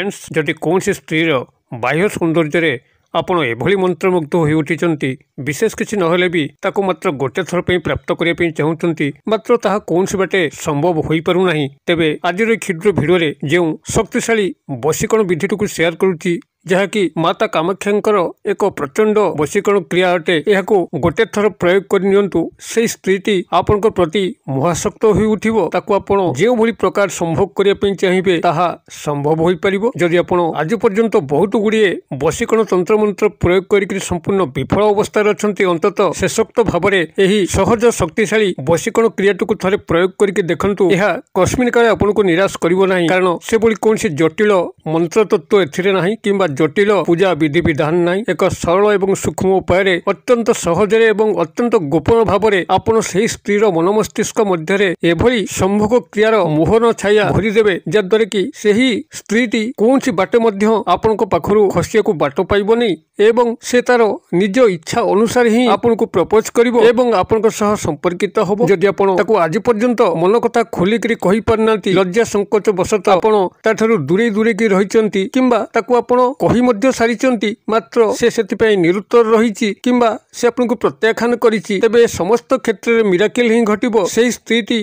friends ଯଦି କୌଣସି ସ୍ତ୍ରୀର ବାହ୍ୟ ସୌନ୍ଦର୍ଯ୍ୟରେ ଆପଣ ଏଭଳି ମନ୍ତ୍ରମୁଗ୍ଧ ହୋଇଉଠିଛନ୍ତି ବିଶେଷ କିଛି ନହେଲେ ବି ତାକୁ ମାତ୍ର ଗୋଟେ ଥର ପାଇଁ ପ୍ରାପ୍ତ କରିବା ପାଇଁ ଚାହୁଁଛନ୍ତି ମାତ୍ର ତାହା କୌଣସି ବାଟେ ସମ୍ଭବ ହୋଇପାରୁନାହିଁ ତେବେ ଆଜିର କ୍ଷୁଦ୍ର ଭିଡ଼ିଓରେ ଯେଉଁ ଶକ୍ତିଶାଳୀ ବଶୀକରଣ ବିଧିଟିକୁ ସେୟାର କରୁଛି ଯାହାକି ମାତା କାମାକ୍ଷାଙ୍କର ଏକ ପ୍ରଚଣ୍ଡ ବଶୀକରଣ କ୍ରିୟା ଅଟେ ଏହାକୁ ଗୋଟେ ଥର ପ୍ରୟୋଗ କରି ନିଅନ୍ତୁ ସେହି ସ୍ତ୍ରୀଟି ଆପଣଙ୍କ ପ୍ରତି ମହାଶକ୍ତ ହୋଇଉଠିବ ତାକୁ ଆପଣ ଯେଉଁଭଳି ପ୍ରକାର ସମ୍ଭୋଗ କରିବା ପାଇଁ ଚାହିଁବେ ତାହା ସମ୍ଭବ ହୋଇପାରିବ ଯଦି ଆପଣ ଆଜି ପର୍ଯ୍ୟନ୍ତ ବହୁତ ଗୁଡ଼ିଏ ବଶୀକରଣ ତନ୍ତ୍ରମନ୍ତ୍ର ପ୍ରୟୋଗ କରିକି ସମ୍ପୂର୍ଣ୍ଣ ବିଫଳ ଅବସ୍ଥାରେ ଅଛନ୍ତି ଅନ୍ତତଃ ଶେଷୋକ୍ତ ଭାବରେ ଏହି ସହଜ ଶକ୍ତିଶାଳୀ ବଶୀକରଣ କ୍ରିୟାଟିକୁ ଥରେ ପ୍ରୟୋଗ କରିକି ଦେଖନ୍ତୁ ଏହା କଶ୍ମୀର କାଳେ ଆପଣଙ୍କୁ ନିରାଶ କରିବ ନାହିଁ କାରଣ ସେଭଳି କୌଣସି ଜଟିଳ ମନ୍ତ୍ରତତ୍ଵ ଏଥିରେ ନାହିଁ କିମ୍ବା ଜଟିଳ ପୂଜା ବିଧିବିଧାନ ନାହିଁ ଏକ ସରଳ ଏବଂ ସୂକ୍ଷ୍ମ ଉପାୟରେ ଅତ୍ୟନ୍ତ ସହଜରେ ଏବଂ ଅତ୍ୟନ୍ତ ଗୋପନ ଭାବରେ ଆପଣ ସେହି ସ୍ତ୍ରୀର ମନମସ୍ତିଷ୍କ ମଧ୍ୟରେ ଏଭଳି ସମ୍ଭୋଗ କ୍ରିୟାର ମୋହନ ଛାୟା ଭରିଦେବେ ଯାଦ୍ୱାରା କି ସେହି ସ୍ତ୍ରୀଟି କୌଣସି ବାଟେ ମଧ୍ୟ ଆପଣଙ୍କ ପାଖରୁ ଖସିବାକୁ ବାଟ ପାଇବନି ଏବଂ ସେ ତାର ନିଜ ଇଚ୍ଛା ଅନୁସାରେ ହିଁ ଆପଣଙ୍କୁ ପ୍ରପୋଜ୍ କରିବ ଏବଂ ଆପଣଙ୍କ ସହ ସମ୍ପର୍କିତ ହେବ ଯଦି ଆପଣ ତାକୁ ଆଜି ପର୍ଯ୍ୟନ୍ତ ମନ କଥା ଖୋଲିକରି କହିପାରୁନାହାନ୍ତି ଲଜ୍ଜା ସଙ୍କୋଚ ବଶତଃ ଆପଣ ତାଠାରୁ ଦୂରେଇ ଦୂରେଇକି ରହିଛନ୍ତି କିମ୍ବା ତାକୁ ଆପଣ କହି ମଧ୍ୟ ସାରିଛନ୍ତି ମାତ୍ର ସେ ସେଥିପାଇଁ ନିରୁତ୍ତର ରହିଛି କିମ୍ବା ସେ ଆପଣଙ୍କୁ ପ୍ରତ୍ୟାଖ୍ୟାନ କରିଛି ତେବେ ସମସ୍ତ କ୍ଷେତ୍ରରେ ମିରାକେଲ ହିଁ ଘଟିବ ସେହି ସ୍ତ୍ରୀଟି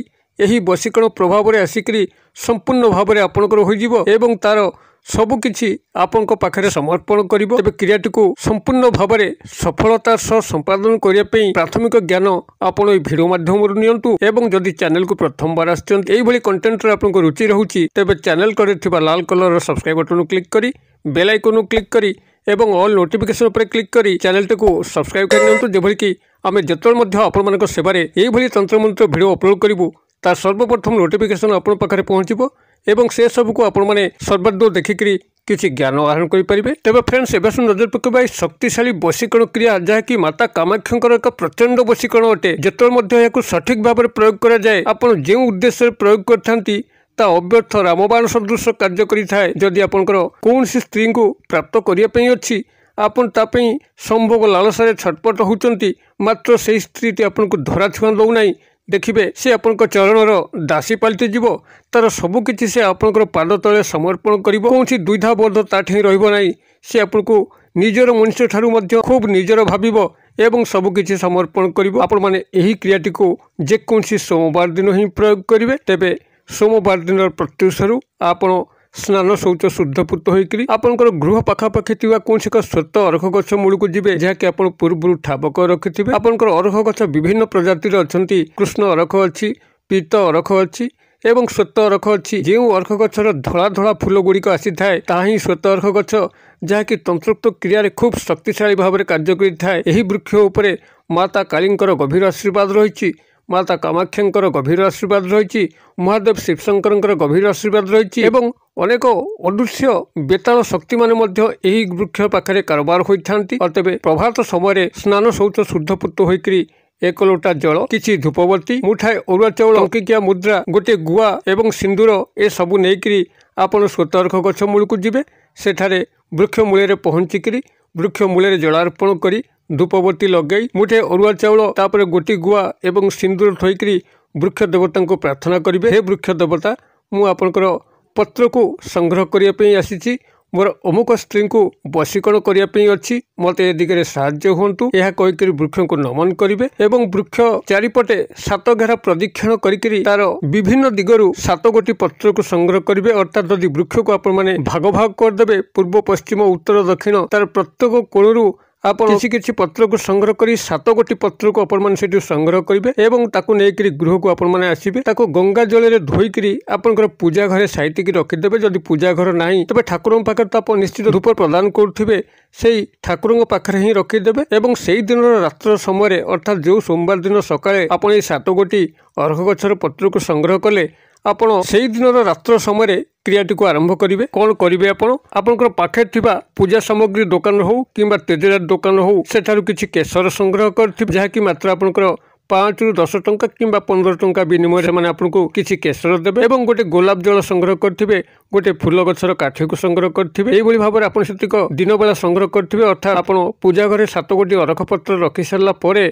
ଏହି ବସିକରଣ ପ୍ରଭାବରେ ଆସିକରି ସମ୍ପୂର୍ଣ୍ଣ ଭାବରେ ଆପଣଙ୍କର ହୋଇଯିବ ଏବଂ ତାର ସବୁକିଛି ଆପଣଙ୍କ ପାଖରେ ସମର୍ପଣ କରିବ ତେବେ କ୍ରିୟାଟିକୁ ସମ୍ପୂର୍ଣ୍ଣ ଭାବରେ ସଫଳତାର ସହ ସମ୍ପାଦନ କରିବା ପାଇଁ ପ୍ରାଥମିକ ଜ୍ଞାନ ଆପଣ ଏହି ଭିଡ଼ିଓ ମାଧ୍ୟମରୁ ନିଅନ୍ତୁ ଏବଂ ଯଦି ଚ୍ୟାନେଲକୁ ପ୍ରଥମବାର ଆସିଛନ୍ତି ଏହିଭଳି କଣ୍ଟେଣ୍ଟରେ ଆପଣଙ୍କ ରୁଚି ରହୁଛି ତେବେ ଚ୍ୟାନେଲ କରେ ଥିବା ଲାଲ କଲର୍ର ସବସ୍କ୍ରାଇବ୍ ବଟନ୍ କ୍ଲିକ୍ କରି ବେଲ୍ ଆଇକନ୍ କ୍ଲିକ୍ କରି ଏବଂ ଅଲ୍ ନୋଟିଫିକେସନ୍ ଉପରେ କ୍ଲିକ୍ କରି ଚ୍ୟାନେଲଟିକୁ ସବସ୍କ୍ରାଇବ୍ କରି ନିଅନ୍ତୁ ଯେଭଳିକି ଆମେ ଯେତେବେଳେ ମଧ୍ୟ ଆପଣମାନଙ୍କ ସେବାରେ ଏହିଭଳି ତନ୍ତ୍ରମନ୍ତ୍ର ଭିଡ଼ିଓ ଅପଲୋଡ଼ କରିବୁ ତା ସର୍ବପ୍ରଥମ ନୋଟିଫିକେସନ୍ ଆପଣଙ୍କ ପାଖରେ ପହଞ୍ଚିବ এবং ସେସବୁକୁ ଆପଣମାନେ ସର୍ବାଗ୍ର ଦେଖିକରି କିଛି ଜ୍ଞାନ ଆହରଣ କରିପାରିବେ ତେବେ ଫ୍ରେଣ୍ଡସ୍ ଏବେ ସବୁ ନଜର ପକାଇବା ଏହି ଶକ୍ତିଶାଳୀ ବଶୀକରଣ କ୍ରିୟା ଯାହାକି ମାତା କାମାକ୍ଷଙ୍କର ଏକ ପ୍ରଚଣ୍ଡ ବଶୀକରଣ ଅଟେ ଯେତେବେଳେ ମଧ୍ୟ ଏହାକୁ ସଠିକ୍ ଭାବରେ ପ୍ରୟୋଗ କରାଯାଏ ଆପଣ ଯେଉଁ ଉଦ୍ଦେଶ୍ୟରେ ପ୍ରୟୋଗ କରିଥାନ୍ତି ତା ଅବ୍ୟର୍ଥ ରାମବାଣ ସଦୃଶ କାର୍ଯ୍ୟ କରିଥାଏ ଯଦି ଆପଣଙ୍କର କୌଣସି ସ୍ତ୍ରୀଙ୍କୁ ପ୍ରାପ୍ତ କରିବା ପାଇଁ ଅଛି ଆପଣ ତା ପାଇଁ ସମ୍ଭୋଗ ଲାଳସାରେ ଛଟପଟ ହେଉଛନ୍ତି ମାତ୍ର ସେହି ସ୍ତ୍ରୀଟି ଆପଣଙ୍କୁ ଧରାଛୁଆଁ ଦେଉନାହିଁ ଦେଖିବେ ସେ ଆପଣଙ୍କ ଚରଣର ଦାସୀ ପାଲଟିଯିବ ଯିବ ତାର ସବୁକିଛି ସେ ଆପଣଙ୍କର ପାଦ ତଳେ ସମର୍ପଣ କରିବ କୌଣସି ଦ୍ୱିଧା ବୋଧ ତା ଠେଇଁ ରହିବ ନାହିଁ ସେ ଆପଣଙ୍କୁ ନିଜର ମନୁଷ୍ୟଠାରୁ ମଧ୍ୟ ଖୁବ୍ ନିଜର ଭାବିବ ଏବଂ ସବୁକିଛି ସମର୍ପଣ କରିବ ଆପଣମାନେ ଏହି କ୍ରିୟାଟିକୁ ଯେକୌଣସି ସୋମବାର ଦିନ ହିଁ ପ୍ରୟୋଗ କରିବେ ତେବେ ସୋମବାର ଦିନର ପ୍ରତ୍ୟୁଷରୁ ଆପଣ ସ୍ନାନ ଶୌଚ ଶୁଦ୍ଧପୂତ ହୋଇକରି ଆପଣଙ୍କର ଗୃହ ପାଖାପାଖି ଥିବା କୌଣସି ଏକ ସ୍ୱତ ଅରଖ ଗଛ ମୂଳକୁ ଯିବେ ଯାହାକି ଆପଣ ପୂର୍ବରୁ ଠାବ କରି ରଖିଥିବେ ଆପଣଙ୍କର ଅରଖ ଗଛ ବିଭିନ୍ନ ପ୍ରଜାତିର ଅଛନ୍ତି କୃଷ୍ଣ ଅରଖ ଅଛି ପିତ ଅରଖ ଅଛି ଏବଂ ଶ୍ୱେତ ଅରଖ ଅଛି ଯେଉଁ ଅରଖ ଗଛର ଧଳା ଧଳା ଫୁଲ ଗୁଡ଼ିକ ଆସିଥାଏ ତାହା ହିଁ ଶ୍ୱେତ ଅରଖ ଗଛ ଯାହାକି ତନ୍ତୃପ୍ତ କ୍ରିୟାରେ ଖୁବ୍ ଶକ୍ତିଶାଳୀ ଭାବରେ କାର୍ଯ୍ୟ କରିଥାଏ ଏହି ବୃକ୍ଷ ଉପରେ ମାତା କାଳୀଙ୍କର ଗଭୀର ଆଶୀର୍ବାଦ ରହିଛି ମାତା କାମାକ୍ଷାଙ୍କର ଗଭୀର ଆଶୀର୍ବାଦ ରହିଛି ମହାଦେବ ଶିବଶଙ୍କରଙ୍କର ଗଭୀର ଆଶୀର୍ବାଦ ରହିଛି ଏବଂ ଅନେକ ଅଦୃଶ୍ୟ ବେତାଳ ଶକ୍ତିମାନେ ମଧ୍ୟ ଏହି ବୃକ୍ଷ ପାଖରେ କାରବାର ହୋଇଥାନ୍ତି ତେବେ ପ୍ରଭାତ ସମୟରେ ସ୍ନାନ ଶୌଚ ଶୁଦ୍ଧପୂତ ହୋଇକରି ଏକ ଲୋଟା ଜଳ କିଛି ଧୂପବତୀ ମୁଠାଏ ଅରୁଆ ଚାଉଳ ଅଙ୍କିକିଆ ମୁଦ୍ରା ଗୋଟିଏ ଗୁଆ ଏବଂ ସିନ୍ଦୁର ଏସବୁ ନେଇକରି ଆପଣ ସ୍ୱତର୍କ ଗଛ ମୂଳକୁ ଯିବେ ସେଠାରେ ବୃକ୍ଷ ମୂଳରେ ପହଞ୍ଚିକରି ବୃକ୍ଷ ମୂଳରେ ଜଳାର୍ପଣ କରି ଧୂପବତୀ ଲଗାଇ ମୁଁ ମୁଠେ ଅରୁଆ ଚାଉଳ ତାପରେ ଗୋଟି ଗୁଆ ଏବଂ ସିନ୍ଦୁର ଥୋଇକରି ବୃକ୍ଷ ଦେବତାଙ୍କୁ ପ୍ରାର୍ଥନା କରିବେ ହେ ବୃକ୍ଷ ଦେବତା ମୁଁ ଆପଣଙ୍କର ପତ୍ରକୁ ସଂଗ୍ରହ କରିବା ପାଇଁ ଆସିଛି ମୋର ଅମୁକ ସ୍ତ୍ରୀଙ୍କୁ ବଶୀକରଣ କରିବା ପାଇଁ ଅଛି ମୋତେ ଏ ଦିଗରେ ସାହାଯ୍ୟ ହୁଅନ୍ତୁ ଏହା କହିକରି ବୃକ୍ଷଙ୍କୁ ନମନ କରିବେ ଏବଂ ବୃକ୍ଷ ଚାରିପଟେ ସାତ ଘେରା ପ୍ରଦକ୍ଷିଣ କରିକିରି ତାର ବିଭିନ୍ନ ଦିଗରୁ ସାତ ଗୋଟି ପତ୍ରକୁ ସଂଗ୍ରହ କରିବେ ଅର୍ଥାତ୍ ଯଦି ବୃକ୍ଷକୁ ଆପଣମାନେ ଭାଗ ଭାଗ କରିଦେବେ ପୂର୍ବ ପଶ୍ଚିମ ଉତ୍ତର ଦକ୍ଷିଣ ତାର ପ୍ରତ୍ୟେକ କୋଣରୁ ଆପଣ କିଛି କିଛି ପତ୍ରକୁ ସଂଗ୍ରହ କରି ସାତ ଗୋଟି ପତ୍ରକୁ ଆପଣମାନେ ସେଠୁ ସଂଗ୍ରହ କରିବେ ଏବଂ ତାକୁ ନେଇକରି ଗୃହକୁ ଆପଣମାନେ ଆସିବେ ତାକୁ ଗଙ୍ଗା ଜଳରେ ଧୋଇକିରି ଆପଣଙ୍କର ପୂଜା ଘରେ ସାଇତିକି ରଖିଦେବେ ଯଦି ପୂଜା ଘର ନାହିଁ ତେବେ ଠାକୁରଙ୍କ ପାଖରେ ତ ଆପଣ ନିଶ୍ଚିତ ରୂପ ପ୍ରଦାନ କରୁଥିବେ ସେଇ ଠାକୁରଙ୍କ ପାଖରେ ହିଁ ରଖିଦେବେ ଏବଂ ସେଇ ଦିନର ରାତ୍ର ସମୟରେ ଅର୍ଥାତ୍ ଯେଉଁ ସୋମବାର ଦିନ ସକାଳେ ଆପଣ ଏଇ ସାତ ଗୋଟି ଅର୍ଘ ଗଛର ପତ୍ରକୁ ସଂଗ୍ରହ କଲେ ଆପଣ ସେଇଦିନର ରାତ୍ର ସମୟରେ କ୍ରିୟାଟିକୁ ଆରମ୍ଭ କରିବେ କ'ଣ କରିବେ ଆପଣ ଆପଣଙ୍କର ପାଖରେ ଥିବା ପୂଜା ସାମଗ୍ରୀ ଦୋକାନ ହେଉ କିମ୍ବା ତେଜରାତ ଦୋକାନ ହେଉ ସେଠାରୁ କିଛି କେଶର ସଂଗ୍ରହ କରିଥିବେ ଯାହାକି ମାତ୍ର ଆପଣଙ୍କର ପାଞ୍ଚରୁ ଦଶ ଟଙ୍କା କିମ୍ବା ପନ୍ଦର ଟଙ୍କା ବିନିମୟରେ ସେମାନେ ଆପଣଙ୍କୁ କିଛି କେଶର ଦେବେ ଏବଂ ଗୋଟେ ଗୋଲାପ ଜଳ ସଂଗ୍ରହ କରିଥିବେ ଗୋଟେ ଫୁଲ ଗଛର କାଠିକୁ ସଂଗ୍ରହ କରିଥିବେ ଏହିଭଳି ଭାବରେ ଆପଣ ସେତିକ ଦିନବେଳା ସଂଗ୍ରହ କରିଥିବେ ଅର୍ଥାତ୍ ଆପଣ ପୂଜା ଘରେ ସାତ ଗୋଟି ଅରଖପତ୍ର ରଖିସାରିଲା ପରେ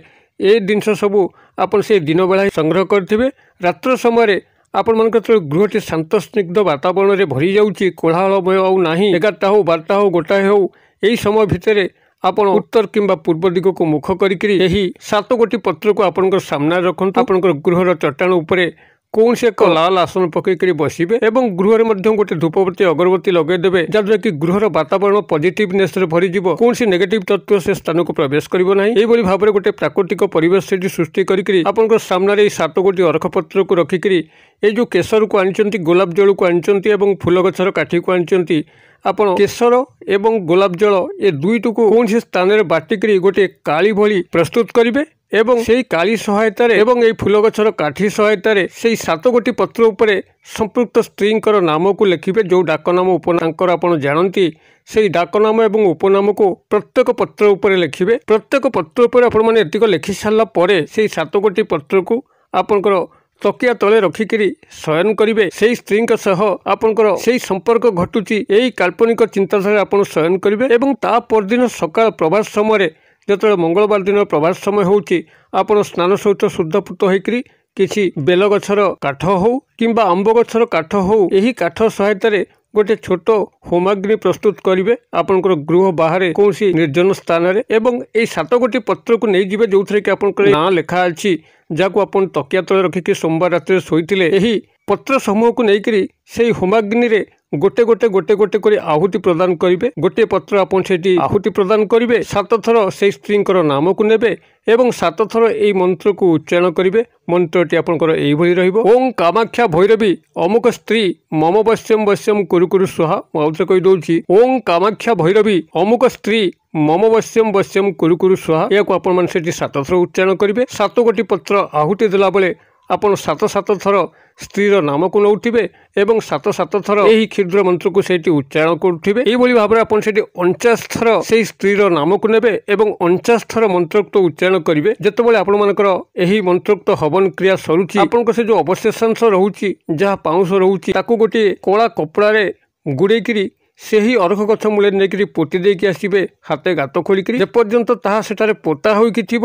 ଏ ଜିନିଷ ସବୁ ଆପଣ ସେ ଦିନବେଳା ସଂଗ୍ରହ କରିଥିବେ ରାତ୍ର ସମୟରେ ଆପଣମାନଙ୍କ ଗୃହଟି ଶାନ୍ତ ସ୍ନିଗ୍ଧ ବାତାବରଣରେ ଭରିଯାଉଛି କୋଳାହଳମୟ ଆଉ ନାହିଁ ଏଗାରଟା ହେଉ ବାରଟା ହେଉ ଗୋଟାଏ ହେଉ ଏହି ସମୟ ଭିତରେ ଆପଣ ଉତ୍ତର କିମ୍ବା ପୂର୍ବ ଦିଗକୁ ମୁଖ କରିକିରି ଏହି ସାତ ଗୋଟି ପତ୍ରକୁ ଆପଣଙ୍କ ସାମ୍ନାରେ ରଖନ୍ତୁ ଆପଣଙ୍କର ଗୃହର ଚଟାଣ ଉପରେ କୌଣସି ଏକ ଲାଲ ଆସନ ପକାଇକରି ବସିବେ ଏବଂ ଗୃହରେ ମଧ୍ୟ ଗୋଟେ ଧୂପବତୀ ଅଗରବତୀ ଲଗାଇଦେବେ ଯାହାଦ୍ୱାରା କି ଗୃହର ବାତାବରଣ ପଜିଟିଭନେସରେ ଭରିଯିବ କୌଣସି ନେଗେଟିଭ ତତ୍ତ୍ୱ ସେ ସ୍ଥାନକୁ ପ୍ରବେଶ କରିବ ନାହିଁ ଏହିଭଳି ଭାବରେ ଗୋଟେ ପ୍ରାକୃତିକ ପରିବେଶ ସେଠି ସୃଷ୍ଟି କରିକିରି ଆପଣଙ୍କ ସାମ୍ନାରେ ଏହି ସାତ ଗୋଟି ଅରଖପତ୍ରକୁ ରଖିକିରି ଏଇ ଯେଉଁ କେଶରକୁ ଆଣିଛନ୍ତି ଗୋଲାପ ଜଳକୁ ଆଣିଛନ୍ତି ଏବଂ ଫୁଲ ଗଛର କାଠିକୁ ଆଣିଛନ୍ତି ଆପଣ କେଶର ଏବଂ ଗୋଲାପ ଜଳ ଏ ଦୁଇଟିକୁ କୌଣସି ସ୍ଥାନରେ ବାଟିକିରି ଗୋଟିଏ କାଳି ଭଳି ପ୍ରସ୍ତୁତ କରିବେ ଏବଂ ସେଇ କାଳି ସହାୟତାରେ ଏବଂ ଏଇ ଫୁଲ ଗଛର କାଠି ସହାୟତାରେ ସେଇ ସାତ ଗୋଟି ପତ୍ର ଉପରେ ସମ୍ପୃକ୍ତ ସ୍ତ୍ରୀଙ୍କର ନାମକୁ ଲେଖିବେ ଯେଉଁ ଡାକନାମ ଉପନାମଙ୍କର ଆପଣ ଜାଣନ୍ତି ସେଇ ଡାକନାମ ଏବଂ ଉପନାମକୁ ପ୍ରତ୍ୟେକ ପତ୍ର ଉପରେ ଲେଖିବେ ପ୍ରତ୍ୟେକ ପତ୍ର ଉପରେ ଆପଣମାନେ ଏତିକି ଲେଖିସାରିଲା ପରେ ସେଇ ସାତ ଗୋଟି ପତ୍ରକୁ ଆପଣଙ୍କର ତକିଆ ତଳେ ରଖିକିରି ଶୟନ କରିବେ ସେଇ ସ୍ତ୍ରୀଙ୍କ ସହ ଆପଣଙ୍କର ସେଇ ସମ୍ପର୍କ ଘଟୁଛି ଏଇ କାଳ୍ପନିକ ଚିନ୍ତାଧାରାରେ ଆପଣ ଶୟନ କରିବେ ଏବଂ ତା ପରଦିନ ସକାଳ ପ୍ରଭାତ ସମୟରେ ଯେତେବେଳେ ମଙ୍ଗଳବାର ଦିନ ପ୍ରଭାସ ସମୟ ହେଉଛି ଆପଣ ସ୍ନାନ ସହିତ ଶୁଦ୍ଧପୂତ ହୋଇକରି କିଛି ବେଲ ଗଛର କାଠ ହେଉ କିମ୍ବା ଆମ୍ବ ଗଛର କାଠ ହେଉ ଏହି କାଠ ସହାୟତାରେ ଗୋଟିଏ ଛୋଟ ହୋମାଗ୍ନି ପ୍ରସ୍ତୁତ କରିବେ ଆପଣଙ୍କର ଗୃହ ବାହାରେ କୌଣସି ନିର୍ଜନ ସ୍ଥାନରେ ଏବଂ ଏହି ସାତ ଗୋଟି ପତ୍ରକୁ ନେଇଯିବେ ଯେଉଁଥିରେ କି ଆପଣଙ୍କର ନାଁ ଲେଖା ଅଛି ଯାହାକୁ ଆପଣ ତକିଆ ତଳେ ରଖିକି ସୋମବାର ରାତିରେ ଶୋଇଥିଲେ ଏହି ପତ୍ର ସମୂହକୁ ନେଇକରି ସେଇ ହୋମାଗ୍ନିରେ ଗୋଟେ ଗୋଟେ ଗୋଟେ ଗୋଟେ କରି ଆହୁତି ପ୍ରଦାନ କରିବେ ଗୋଟିଏ ପତ୍ର ଆପଣ ସେଠି ଆହୁତି ପ୍ରଦାନ କରିବେ ସାତ ଥର ସେଇ ସ୍ତ୍ରୀଙ୍କର ନାମକୁ ନେବେ ଏବଂ ସାତ ଥର ଏହି ମନ୍ତ୍ରକୁ ଉଚ୍ଚାରଣ କରିବେ ମନ୍ତ୍ରଟି ଆପଣଙ୍କର ଏଇଭଳି ରହିବ ଓଂ କାମାକ୍ଷା ଭୈରବୀ ଅମୁକ ସ୍ତ୍ରୀ ମମ ବୈଶ୍ୟମ ବୈଶ୍ୟମ କୁରୁ କୁରୁ ସୁହା ମୁଁ ଆଉ ଥରେ କହିଦେଉଛି ଓଂ କାମାକ୍ଷା ଭୈରବୀ ଅମୁକ ସ୍ତ୍ରୀ ମମ ବୈଶ୍ୟମ ବୈଶ୍ୟମ କୁରୁ କୁରୁ ସୁହା ଏହାକୁ ଆପଣମାନେ ସେଇଠି ସାତ ଥର ଉଚ୍ଚାରଣ କରିବେ ସାତ ଗୋଟି ପତ୍ର ଆହୁତି ଦେଲାବେଳେ ଆପଣ ସାତ ସାତ ଥର ସ୍ତ୍ରୀର ନାମକୁ ନେଉଥିବେ ଏବଂ ସାତ ସାତ ଥର ଏହି କ୍ଷୁଦ୍ର ମନ୍ତ୍ରକୁ ସେଇଠି ଉଚ୍ଚାରଣ କରୁଥିବେ ଏହିଭଳି ଭାବରେ ଆପଣ ସେଇଠି ଅଣଚାଶ ଥର ସେହି ସ୍ତ୍ରୀର ନାମକୁ ନେବେ ଏବଂ ଅଣଚାଶ ଥର ମନ୍ତ୍ରୋକ୍ତ ଉଚ୍ଚାରଣ କରିବେ ଯେତେବେଳେ ଆପଣମାନଙ୍କର ଏହି ମନ୍ତ୍ରୋକ୍ତ ହବନ କ୍ରିୟା ସରୁଛି ଆପଣଙ୍କ ସେ ଯେଉଁ ଅବଶେଷାଂଶ ରହୁଛି ଯାହା ପାଉଁଶ ରହୁଛି ତାକୁ ଗୋଟିଏ କଳା କପଡ଼ାରେ ଗୁଡ଼େଇକିରି ସେହି ଅରଖ ଗଛ ମୂଳରେ ନେଇକିରି ପୋତି ଦେଇକି ଆସିବେ ହାତେ ଗାତ ଖୋଳିକିରି ଯେପର୍ଯ୍ୟନ୍ତ ତାହା ସେଠାରେ ପୋତା ହୋଇକି ଥିବ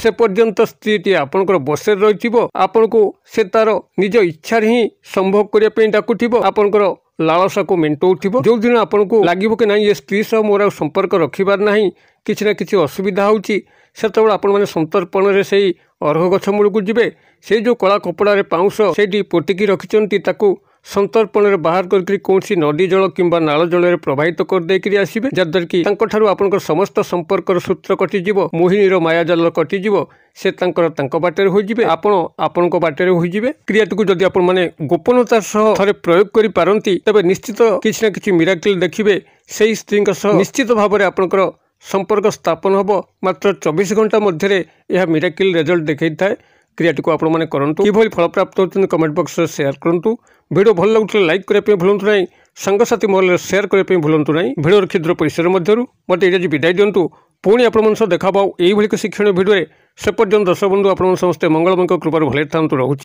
ସେ ପର୍ଯ୍ୟନ୍ତ ସ୍ତ୍ରୀଟି ଆପଣଙ୍କର ବସରେ ରହିଥିବ ଆପଣଙ୍କୁ ସେ ତାର ନିଜ ଇଚ୍ଛାରେ ହିଁ ସମ୍ଭବ କରିବା ପାଇଁ ଡାକୁଥିବ ଆପଣଙ୍କର ଲାଳସାକୁ ମେଣ୍ଟଉଥିବ ଯେଉଁଦିନ ଆପଣଙ୍କୁ ଲାଗିବ କି ନାହିଁ ଏ ସ୍ତ୍ରୀ ସହ ମୋର ଆଉ ସମ୍ପର୍କ ରଖିବାର ନାହିଁ କିଛି ନା କିଛି ଅସୁବିଧା ହେଉଛି ସେତେବେଳେ ଆପଣମାନେ ସନ୍ତର୍ପଣରେ ସେଇ ଅର୍ଘ ଗଛ ମୂଳକୁ ଯିବେ ସେ ଯେଉଁ କଳା କପଡ଼ାରେ ପାଉଁଶ ସେଇଠି ପୋତିକି ରଖିଛନ୍ତି ତାକୁ ସନ୍ତର୍ପଣରେ ବାହାର କରିକି କୌଣସି ନଦୀ ଜଳ କିମ୍ବା ନାଳ ଜଳରେ ପ୍ରବାହିତ କରିଦେଇକରି ଆସିବେ ଯାହାଦ୍ୱାରା କି ତାଙ୍କଠାରୁ ଆପଣଙ୍କର ସମସ୍ତ ସମ୍ପର୍କର ସୂତ୍ର କଟିଯିବ ମୋହିନୀର ମାୟାଜାଲ କଟିଯିବ ସେ ତାଙ୍କର ତାଙ୍କ ବାଟରେ ହୋଇଯିବେ ଆପଣ ଆପଣଙ୍କ ବାଟରେ ହୋଇଯିବେ କ୍ରିୟାଟିକୁ ଯଦି ଆପଣମାନେ ଗୋପନତା ସହ ଥରେ ପ୍ରୟୋଗ କରିପାରନ୍ତି ତେବେ ନିଶ୍ଚିତ କିଛି ନା କିଛି ମିରାକିଲ୍ ଦେଖିବେ ସେହି ସ୍ତ୍ରୀଙ୍କ ସହ ନିଶ୍ଚିତ ଭାବରେ ଆପଣଙ୍କର ସମ୍ପର୍କ ସ୍ଥାପନ ହେବ ମାତ୍ର ଚବିଶ ଘଣ୍ଟା ମଧ୍ୟରେ ଏହା ମିରାକିଲ୍ ରେଜଲ୍ଟ ଦେଖାଇଥାଏ ক্রিয়াটিকে আপনার করতু কিভাবে ফলপ্রাপ্ত হচ্ছেন কমেন্ট বক্সে সেয়ার করতু ভিডিও ভাল লাগুলে লাইক করা ভুলতু না সাংসাথী মহলের সেয়ার করা ভুলতু না ভিডিওর ক্ষুদ্র পরিসর মধ্যে মতো এটা বিদায় দিও পুঁ আপনার দেখা পাও এইভাবে শিক্ষণীয় ভিডিওরে সে পর্যন্ত দর্শক বন্ধু আপনার সমস্ত মঙ্গলময় কৃপার ভালো থাকুন রয়েছে